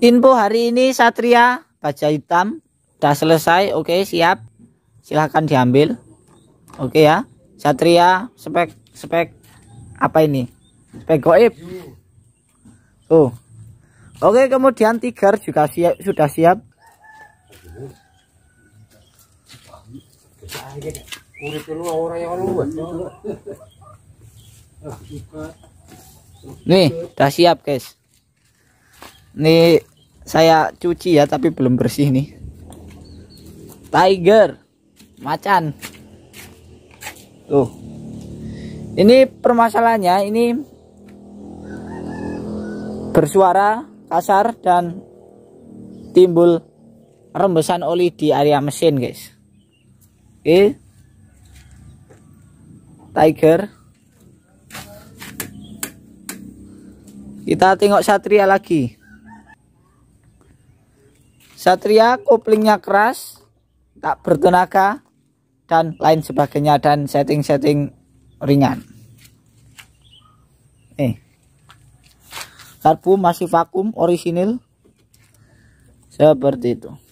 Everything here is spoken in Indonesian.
Info hari ini Satria baja hitam udah selesai. Oke, siap. Silahkan diambil. Oke ya. Satria spek spek apa ini? Spek goib. Tuh. Oke, kemudian Tiger juga siap sudah siap. Nih, udah siap, guys. Nih saya cuci ya tapi belum bersih nih tiger macan tuh ini permasalahannya ini bersuara kasar dan timbul rembesan oli di area mesin guys oke tiger kita tengok satria lagi Satria koplingnya keras, tak bertenaga, dan lain sebagainya dan setting-setting ringan. Eh. Karbu masih vakum orisinil. Seperti itu.